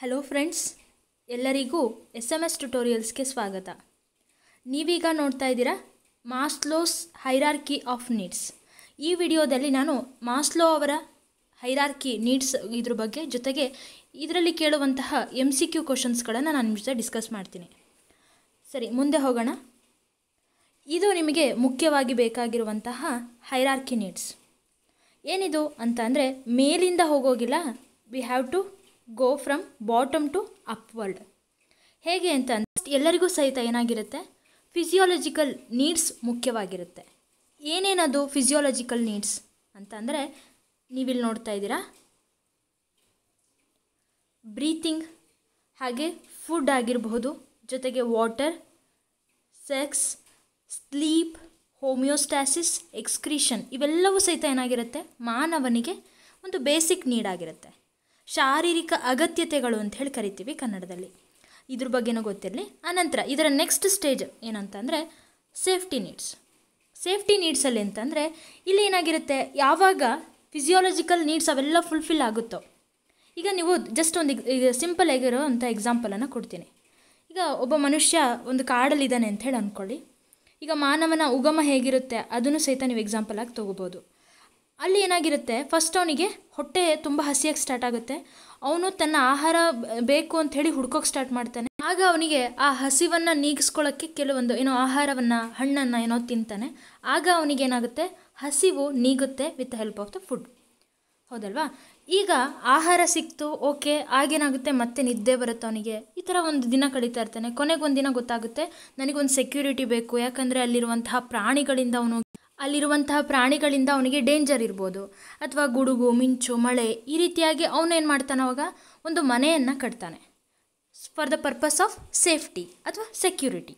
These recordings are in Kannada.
ಹಲೋ ಫ್ರೆಂಡ್ಸ್ ಎಲ್ಲರಿಗೂ ಎಸ್ ಎಮ್ ಎಸ್ ಟ್ಯುಟೋರಿಯಲ್ಸ್ಗೆ ಸ್ವಾಗತ ನೀವೀಗ ನೋಡ್ತಾ ಇದ್ದೀರಾ ಮಾಸ್ಲೋಸ್ ಹೈರಾರ್ಕಿ ಆಫ್ ನೀಡ್ಸ್ ಈ ವಿಡಿಯೋದಲ್ಲಿ ನಾನು ಮಾಸ್ಲೋ ಅವರ ಹೈರಾರ್ಕಿ ನೀಡ್ಸ್ ಇದ್ರ ಬಗ್ಗೆ ಜೊತೆಗೆ ಇದರಲ್ಲಿ ಕೇಳುವಂತಹ ಎಮ್ ಸಿ ಕ್ಯೂ ಕ್ವಶನ್ಸ್ಗಳನ್ನು ನಾನು ನಿಮ್ಮ ಜೊತೆ ಡಿಸ್ಕಸ್ ಮಾಡ್ತೀನಿ ಸರಿ ಮುಂದೆ ಹೋಗೋಣ ಇದು ನಿಮಗೆ ಮುಖ್ಯವಾಗಿ ಬೇಕಾಗಿರುವಂತಹ ಹೈರಾರ್ಕಿ ನೀಡ್ಸ್ ಏನಿದು ಅಂತ ಅಂದರೆ ಮೇಲಿಂದ ಹೋಗೋಗಿಲ್ಲ we have to go from bottom to upward ಹೇಗೆ ಅಂತ ಎಲ್ಲರಿಗೂ ಸಹಿತ ಏನಾಗಿರುತ್ತೆ ಫಿಸಿಯೋಲಜಿಕಲ್ ನೀಡ್ಸ್ ಮುಖ್ಯವಾಗಿರುತ್ತೆ ಏನೇನದು ಫಿಸಿಯೋಲಜಿಕಲ್ ನೀಡ್ಸ್ ಅಂತ ಅಂತಂದರೆ ನೀವಿಲ್ಲಿ ನೋಡ್ತಾ ಇದ್ದೀರಾ ಬ್ರೀತಿಂಗ್ ಹಾಗೆ ಫುಡ್ ಆಗಿರಬಹುದು ಜೊತೆಗೆ water sex sleep homeostasis excretion ಇವೆಲ್ಲವೂ ಸಹಿತ ಏನಾಗಿರುತ್ತೆ ಮಾನವನಿಗೆ ಒಂದು ಬೇಸಿಕ್ ನೀಡ್ ಆಗಿರುತ್ತೆ ಶಾರೀರಿಕ ಅಗತ್ಯತೆಗಳು ಅಂತ ಹೇಳಿ ಕರಿತೀವಿ ಕನ್ನಡದಲ್ಲಿ ಇದ್ರ ಬಗ್ಗೆನೂ ಗೊತ್ತಿರಲಿ ಆನಂತರ ಇದರ ನೆಕ್ಸ್ಟ್ ಸ್ಟೇಜ್ ಏನಂತಂದರೆ ಸೇಫ್ಟಿ ನೀಡ್ಸ್ ಸೇಫ್ಟಿ ನೀಡ್ಸಲ್ಲಿ ಅಂತಂದರೆ ಇಲ್ಲಿ ಏನಾಗಿರುತ್ತೆ ಯಾವಾಗ ಫಿಸಿಯಾಲಜಿಕಲ್ ನೀಡ್ಸ್ ಅವೆಲ್ಲ ಫುಲ್ಫಿಲ್ ಆಗುತ್ತೋ ಈಗ ನೀವು ಜಸ್ಟ್ ಒಂದು ಈಗ ಸಿಂಪಲ್ ಆಗಿರೋ ಅಂಥ ಎಕ್ಸಾಂಪಲನ್ನು ಕೊಡ್ತೀನಿ ಈಗ ಒಬ್ಬ ಮನುಷ್ಯ ಒಂದು ಕಾಡಲ್ಲಿದ್ದಾನೆ ಅಂತ ಹೇಳಿ ಅಂದ್ಕೊಳ್ಳಿ ಈಗ ಮಾನವನ ಉಗಮ ಹೇಗಿರುತ್ತೆ ಅದನ್ನು ಸಹಿತ ನೀವು ಆಗಿ ತೊಗೋಬೋದು ಅಲ್ಲಿ ಏನಾಗಿರುತ್ತೆ ಫಸ್ಟ್ ಅವನಿಗೆ ಹೊಟ್ಟೆ ತುಂಬ ಹಸಿಯಾಗಿ ಸ್ಟಾರ್ಟ್ ಆಗುತ್ತೆ ಅವನು ತನ್ನ ಆಹಾರ ಬೇಕು ಅಂತ ಹೇಳಿ ಹುಡ್ಕೋಕೆ ಸ್ಟಾರ್ಟ್ ಮಾಡ್ತಾನೆ ಆಗ ಅವನಿಗೆ ಆ ಹಸಿವನ್ನು ನೀಗಿಸ್ಕೊಳ್ಳೋಕ್ಕೆ ಕೆಲವೊಂದು ಏನೋ ಆಹಾರವನ್ನು ಹಣ್ಣನ್ನು ಏನೋ ತಿಂತಾನೆ ಆಗ ಅವನಿಗೆ ಏನಾಗುತ್ತೆ ಹಸಿವು ನೀಗುತ್ತೆ with help of the food ಹೌದಲ್ವಾ ಈಗ ಆಹಾರ ಸಿಕ್ತು ಓಕೆ ಆಗೇನಾಗುತ್ತೆ ಮತ್ತೆ ನಿದ್ದೆ ಬರುತ್ತೆ ಅವನಿಗೆ ಈ ಥರ ಒಂದು ದಿನ ಕಳೀತಾ ಇರ್ತಾನೆ ಕೊನೆಗೊಂದು ದಿನ ಗೊತ್ತಾಗುತ್ತೆ ನನಗೊಂದು ಸೆಕ್ಯೂರಿಟಿ ಬೇಕು ಯಾಕಂದರೆ ಅಲ್ಲಿರುವಂತಹ ಪ್ರಾಣಿಗಳಿಂದ ಅವನು ಅಲ್ಲಿರುವಂತಹ ಪ್ರಾಣಿಗಳಿಂದ ಅವನಿಗೆ ಡೇಂಜರ್ ಇರ್ಬೋದು ಅಥವಾ ಗುಡುಗು ಮಿಂಚು ಮಳೆ ಈ ರೀತಿಯಾಗಿ ಅವನೇನು ಮಾಡ್ತಾನೆ ಅವಾಗ ಒಂದು ಮನೆಯನ್ನು ಕಟ್ತಾನೆ for the purpose of safety ಅಥವಾ ಸೆಕ್ಯೂರಿಟಿ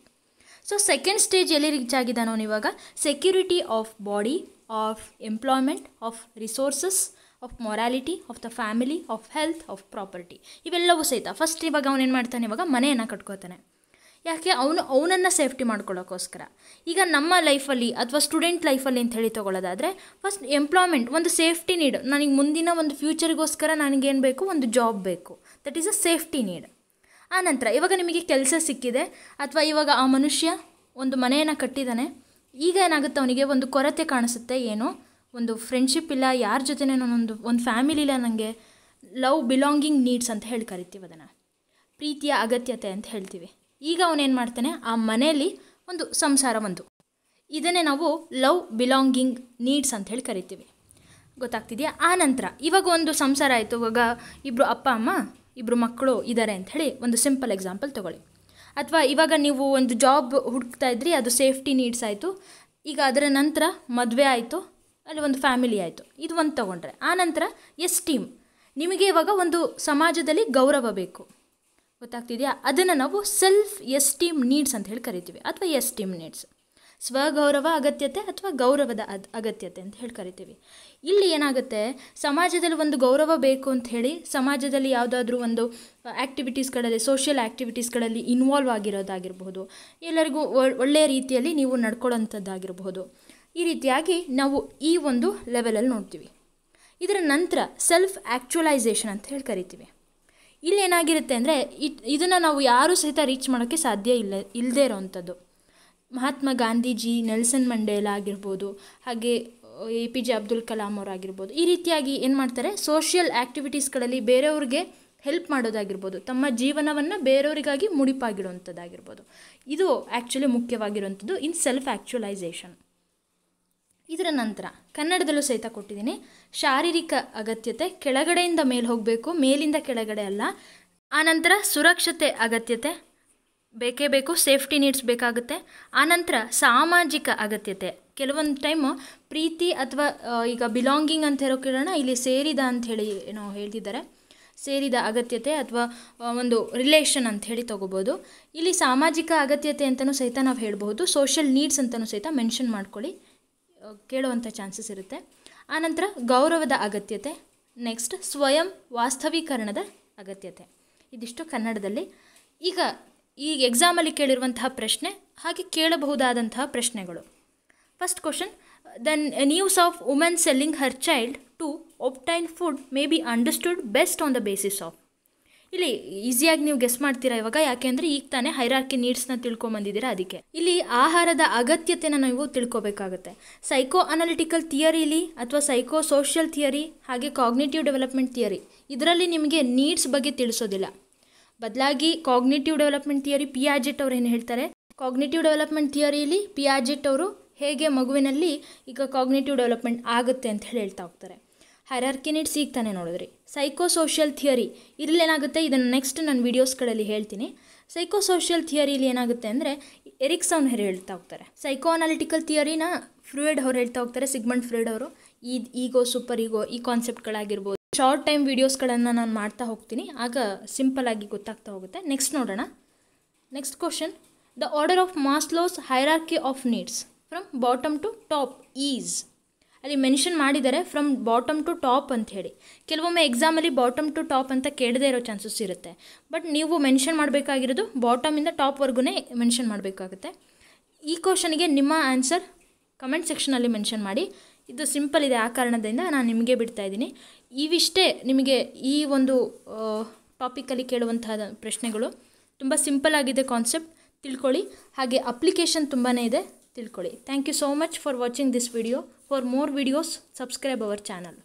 ಸೊ ಸೆಕೆಂಡ್ ಸ್ಟೇಜ್ ಎಲ್ಲಿ ರೀಚ್ ಆಗಿದ್ದಾನೆ ಅವನಿವಾಗ security of body of employment of resources of morality of the family of health of property ಇವೆಲ್ಲವೂ ಸಹಿತ ಫಸ್ಟ್ ಇವಾಗ ಅವನೇನು ಮಾಡ್ತಾನೆ ಇವಾಗ ಮನೆಯನ್ನು ಕಟ್ಕೋತಾನೆ ಯಾಕೆ ಅವನು ಅವನನ್ನು ಸೇಫ್ಟಿ ಮಾಡ್ಕೊಳ್ಳೋಕ್ಕೋಸ್ಕರ ಈಗ ನಮ್ಮ ಲೈಫಲ್ಲಿ ಅಥವಾ ಸ್ಟೂಡೆಂಟ್ ಲೈಫಲ್ಲಿ ಅಂತ ಹೇಳಿ ತೊಗೊಳ್ಳೋದಾದರೆ ಫಸ್ಟ್ ಎಂಪ್ಲಾಯ್ಮೆಂಟ್ ಒಂದು ಸೇಫ್ಟಿ ನೀಡ್ ನನಗೆ ಮುಂದಿನ ಒಂದು ಫ್ಯೂಚರ್ಗೋಸ್ಕರ ನನಗೇನು ಬೇಕು ಒಂದು ಜಾಬ್ ಬೇಕು that is a safety need ಆನಂತರ ಇವಾಗ ನಿಮಗೆ ಕೆಲಸ ಸಿಕ್ಕಿದೆ ಅಥವಾ ಇವಾಗ ಆ ಮನುಷ್ಯ ಒಂದು ಮನೆಯನ್ನು ಕಟ್ಟಿದ್ದಾನೆ ಈಗ ಏನಾಗುತ್ತೆ ಅವನಿಗೆ ಒಂದು ಕೊರತೆ ಕಾಣಿಸುತ್ತೆ ಏನು ಒಂದು ಫ್ರೆಂಡ್ಶಿಪ್ ಇಲ್ಲ ಯಾರ ಜೊತೆ ನಾನೊಂದು ಒಂದು ಫ್ಯಾಮಿಲಿ ಇಲ್ಲ ನನಗೆ ಲವ್ ಬಿಲಾಂಗಿಂಗ್ ನೀಡ್ಸ್ ಅಂತ ಹೇಳಿ ಕರಿತೀವಿ ಅದನ್ನು ಪ್ರೀತಿಯ ಅಗತ್ಯತೆ ಅಂತ ಹೇಳ್ತೀವಿ ಈಗ ಅವನೇನು ಮಾಡ್ತಾನೆ ಆ ಮನೆಯಲ್ಲಿ ಒಂದು ಸಂಸಾರ ಒಂದು ಇದನ್ನೇ ನಾವು ಲವ್ ಬಿಲಾಂಗಿಂಗ್ ನೀಡ್ಸ್ ಅಂತ ಹೇಳಿ ಕರಿತೀವಿ ಗೊತ್ತಾಗ್ತಿದೆಯಾ ಆ ನಂತರ ಇವಾಗ ಒಂದು ಸಂಸಾರ ಆಯಿತು ಇವಾಗ ಇಬ್ಬರು ಅಪ್ಪ ಅಮ್ಮ ಇಬ್ಬರು ಮಕ್ಕಳು ಇದ್ದಾರೆ ಅಂತ ಹೇಳಿ ಒಂದು ಸಿಂಪಲ್ ಎಕ್ಸಾಂಪಲ್ ತೊಗೊಳ್ಳಿ ಅಥವಾ ಇವಾಗ ನೀವು ಒಂದು ಜಾಬ್ ಹುಡುಕ್ತಾ ಇದ್ರಿ ಅದು ಸೇಫ್ಟಿ ನೀಡ್ಸ್ ಆಯಿತು ಈಗ ಅದರ ನಂತರ ಮದುವೆ ಆಯಿತು ಅಲ್ಲಿ ಒಂದು ಫ್ಯಾಮಿಲಿ ಆಯಿತು ಇದು ಒಂದು ತೊಗೊಂಡ್ರೆ ಆ ನಂತರ ಎಸ್ ಟೀಮ್ ನಿಮಗೆ ಇವಾಗ ಒಂದು ಸಮಾಜದಲ್ಲಿ ಗೌರವ ಬೇಕು ಗೊತ್ತಾಗ್ತಿದೆಯಾ ಅದನ್ನು ನಾವು ಸೆಲ್ಫ್ ಎಸ್ಟೀಮ್ ನೀಡ್ಸ್ ಅಂತ ಹೇಳಿ ಕರಿತೀವಿ ಅಥವಾ ಎಸ್ಟೀಮ್ ನೀಡ್ಸ್ ಸ್ವಗೌರವ ಅಗತ್ಯತೆ ಅಥವಾ ಗೌರವದ ಅದ್ ಅಗತ್ಯತೆ ಅಂತ ಹೇಳಿ ಕರಿತೀವಿ ಇಲ್ಲಿ ಏನಾಗುತ್ತೆ ಸಮಾಜದಲ್ಲಿ ಒಂದು ಗೌರವ ಬೇಕು ಅಂತ ಹೇಳಿ ಸಮಾಜದಲ್ಲಿ ಯಾವುದಾದ್ರೂ ಒಂದು ಆ್ಯಕ್ಟಿವಿಟೀಸ್ಗಳಲ್ಲಿ ಸೋಷಿಯಲ್ ಆ್ಯಕ್ಟಿವಿಟೀಸ್ಗಳಲ್ಲಿ ಇನ್ವಾಲ್ವ್ ಆಗಿರೋದಾಗಿರ್ಬೋದು ಎಲ್ಲರಿಗೂ ಒಳ್ಳೆಯ ರೀತಿಯಲ್ಲಿ ನೀವು ನಡ್ಕೊಳ್ಳೋಂಥದ್ದಾಗಿರಬಹುದು ಈ ರೀತಿಯಾಗಿ ನಾವು ಈ ಒಂದು ಲೆವೆಲಲ್ಲಿ ನೋಡ್ತೀವಿ ಇದರ ನಂತರ ಸೆಲ್ಫ್ ಆ್ಯಕ್ಚುಲೈಸೇಷನ್ ಅಂತ ಹೇಳಿ ಕರಿತೀವಿ ಇಲ್ಲೇನಾಗಿರುತ್ತೆ ಅಂದರೆ ಇಟ್ ಇದನ್ನು ನಾವು ಯಾರೂ ಸಹಿತ ರೀಚ್ ಮಾಡೋಕ್ಕೆ ಸಾಧ್ಯ ಇಲ್ಲ ಇಲ್ಲದೇ ಇರೋವಂಥದ್ದು ಮಹಾತ್ಮ ಗಾಂಧೀಜಿ ನೆಲ್ಸನ್ ಮಂಡೇಲ ಆಗಿರ್ಬೋದು ಹಾಗೆ A P J Abdul Kalam ಅವರಾಗಿರ್ಬೋದು ಈ ರೀತಿಯಾಗಿ ಏನು ಮಾಡ್ತಾರೆ ಸೋಷಿಯಲ್ ಆ್ಯಕ್ಟಿವಿಟೀಸ್ಗಳಲ್ಲಿ ಬೇರೆಯವ್ರಿಗೆ ಹೆಲ್ಪ್ ಮಾಡೋದಾಗಿರ್ಬೋದು ತಮ್ಮ ಜೀವನವನ್ನು ಬೇರೆಯವರಿಗಾಗಿ ಮುಡಿಪಾಗಿಡುವಂಥದ್ದಾಗಿರ್ಬೋದು ಇದು ಆ್ಯಕ್ಚುಲಿ ಮುಖ್ಯವಾಗಿರುವಂಥದ್ದು ಇನ್ ಸೆಲ್ಫ್ ಆ್ಯಕ್ಚುಲೈಸೇಷನ್ ಇದರ ನಂತರ ಕನ್ನಡದಲ್ಲೂ ಸಹಿತ ಕೊಟ್ಟಿದ್ದೀನಿ ಶಾರೀರಿಕ ಅಗತ್ಯತೆ ಕೆಳಗಡೆಯಿಂದ ಮೇಲೆ ಹೋಗಬೇಕು ಮೇಲಿಂದ ಕೆಳಗಡೆ ಅಲ್ಲ ಆನಂತರ ಸುರಕ್ಷತೆ ಅಗತ್ಯತೆ ಬೇಕೇ ಬೇಕು ಸೇಫ್ಟಿ ನೀಡ್ಸ್ ಬೇಕಾಗುತ್ತೆ ಆನಂತರ ಸಾಮಾಜಿಕ ಅಗತ್ಯತೆ ಕೆಲವೊಂದು ಟೈಮು ಪ್ರೀತಿ ಅಥವಾ ಈಗ ಬಿಲಾಂಗಿಂಗ್ ಅಂತ ಹೇಳೋ ಕೇಳೋಣ ಇಲ್ಲಿ ಸೇರಿದ ಅಂತ ಹೇಳಿ ಏನೋ ಹೇಳ್ತಿದ್ದಾರೆ ಸೇರಿದ ಅಗತ್ಯತೆ ಅಥವಾ ಒಂದು ರಿಲೇಷನ್ ಅಂತ ಹೇಳಿ ತೊಗೋಬೋದು ಇಲ್ಲಿ ಸಾಮಾಜಿಕ ಅಗತ್ಯತೆ ಅಂತಲೂ ಸಹಿತ ನಾವು ಹೇಳ್ಬೋದು ಸೋಷಿಯಲ್ ನೀಡ್ಸ್ ಅಂತಲೂ ಸಹಿತ ಮೆನ್ಷನ್ ಮಾಡ್ಕೊಳ್ಳಿ ಕೇಳುವಂಥ ಚಾನ್ಸಸ್ ಇರುತ್ತೆ ಆನಂತರ ಗೌರವದ ಅಗತ್ಯತೆ ನೆಕ್ಸ್ಟ್ ಸ್ವಯಂ ವಾಸ್ತವೀಕರಣದ ಅಗತ್ಯತೆ ಇದಿಷ್ಟು ಕನ್ನಡದಲ್ಲಿ ಈಗ ಈ ಎಕ್ಸಾಮಲ್ಲಿ ಕೇಳಿರುವಂತಹ ಪ್ರಶ್ನೆ ಹಾಗೆ ಕೇಳಬಹುದಾದಂತಹ ಪ್ರಶ್ನೆಗಳು first question then news of women selling her child to obtain food may be understood best on the basis of ಇಲ್ಲಿ ಈಸಿಯಾಗಿ ನೀವು ಗೆಸ್ ಮಾಡ್ತೀರಾ ಇವಾಗ ಯಾಕೆಂದ್ರೆ ಈಗ ತಾನೇ ಹೈರಾರ್ಕಿ ನೀಡ್ಸ್ನ ತಿಳ್ಕೊಂಬಂದಿದ್ದೀರಾ ಅದಕ್ಕೆ ಇಲ್ಲಿ ಆಹಾರದ ಅಗತ್ಯತೆನ ನೀವು ತಿಳ್ಕೊಬೇಕಾಗತ್ತೆ ಸೈಕೋ ಅನಾಲಿಟಿಕಲ್ ಥಿಯರಿಲಿ ಅಥವಾ ಸೈಕೋ ಸೋಷಿಯಲ್ ಥಿಯರಿ ಹಾಗೆ ಕಾಗ್ನೇಟಿವ್ ಡೆವಲಪ್ಮೆಂಟ್ ಥಿಯರಿ ಇದರಲ್ಲಿ ನಿಮಗೆ ನೀಡ್ಸ್ ಬಗ್ಗೆ ತಿಳಿಸೋದಿಲ್ಲ ಬದಲಾಗಿ ಕಾಗ್ನೇಟಿವ್ ಡೆವಲಪ್ಮೆಂಟ್ ಥಿಯರಿ ಪಿಯಾಜೆಟ್ ಅವ್ರು ಏನು ಹೇಳ್ತಾರೆ ಕಾಗ್ನೇಟಿವ್ ಡೆವಲಪ್ಮೆಂಟ್ ಥಿಯರಿಲಿ ಪಿಯಾಜೆಟ್ ಅವರು ಹೇಗೆ ಮಗುವಿನಲ್ಲಿ ಈಗ ಕಾಗ್ನೇಟಿವ್ ಡೆವಲಪ್ಮೆಂಟ್ ಆಗುತ್ತೆ ಅಂತ ಹೇಳಿ ಹೇಳ್ತಾ ಹೋಗ್ತಾರೆ ಹೈರಾರ್ಕಿ ನೀಡ್ಸ್ ಈಗ ತಾನೇ ನೋಡಿದ್ರಿ ಸೈಕೋಸೋಷಿಯಲ್ ಥಿಯರಿ ಏನಾಗುತ್ತೆ ಇದನ್ನು ನೆಕ್ಸ್ಟ್ ನಾನು ವೀಡಿಯೋಸ್ಗಳಲ್ಲಿ ಹೇಳ್ತೀನಿ ಸೈಕೋಸೋಷಿಯಲ್ ಥಿಯರಿಲಿ ಏನಾಗುತ್ತೆ ಅಂದರೆ ಎರಿಕ್ಸನ್ ಅವ್ರು ಹೇಳ್ತಾ ಹೋಗ್ತಾರೆ ಸೈಕೋ ಅನಾಲಿಟಿಕಲ್ ಥಿಯರಿನ ಫ್ರೂಯೆಡ್ ಅವ್ರು ಹೇಳ್ತಾ ಹೋಗ್ತಾರೆ ಸಿಗ್ಮಂಡ್ ಫ್ರೂಯಡ್ ಅವರು ಈ ಈಗೋ ಸೂಪರ್ ಈಗೋ ಈ ಕಾನ್ಸೆಪ್ಟ್ಗಳಾಗಿರ್ಬೋದು ಶಾರ್ಟ್ ಟೈಮ್ ವೀಡಿಯೋಸ್ಗಳನ್ನು ನಾನು ಮಾಡ್ತಾ ಹೋಗ್ತೀನಿ ಆಗ ಸಿಂಪಲಾಗಿ ಗೊತ್ತಾಗ್ತಾ ಹೋಗುತ್ತೆ ನೆಕ್ಸ್ಟ್ ನೋಡೋಣ next question the order of Maslow's hierarchy of needs from bottom to top is ಅಲ್ಲಿ ಮೆನ್ಷನ್ ಮಾಡಿದ್ದಾರೆ ಫ್ರಮ್ ಬಾಟಮ್ ಟು ಟಾಪ್ ಅಂತ ಹೇಳಿ ಕೆಲವೊಮ್ಮೆ ಎಕ್ಸಾಮಲ್ಲಿ ಬಾಟಮ್ ಟು ಟಾಪ್ ಅಂತ ಕೇಳದೇ ಇರೋ ಚಾನ್ಸಸ್ ಇರುತ್ತೆ ಬಟ್ ನೀವು ಮೆನ್ಷನ್ ಮಾಡಬೇಕಾಗಿರೋದು ಬಾಟಮಿಂದ ಟಾಪ್ವರೆಗೂ ಮೆನ್ಷನ್ ಮಾಡಬೇಕಾಗುತ್ತೆ ಈ ಕ್ವಶನಿಗೆ ನಿಮ್ಮ ಆನ್ಸರ್ ಕಮೆಂಟ್ ಸೆಕ್ಷನಲ್ಲಿ ಮೆನ್ಷನ್ ಮಾಡಿ ಇದು ಸಿಂಪಲ್ ಇದೆ ಆ ಕಾರಣದಿಂದ ನಾನು ನಿಮಗೆ ಬಿಡ್ತಾ ಇದ್ದೀನಿ ಇವಿಷ್ಟೇ ನಿಮಗೆ ಈ ಒಂದು ಟಾಪಿಕಲ್ಲಿ ಕೇಳುವಂತಹ ಪ್ರಶ್ನೆಗಳು ತುಂಬ ಸಿಂಪಲ್ ಆಗಿದೆ ಕಾನ್ಸೆಪ್ಟ್ ತಿಳ್ಕೊಳ್ಳಿ ಹಾಗೆ ಅಪ್ಲಿಕೇಶನ್ ತುಂಬಾ ಇದೆ ತಿಳ್ಕೊಳ್ಳಿ thank you so much for watching this video for more videos subscribe our channel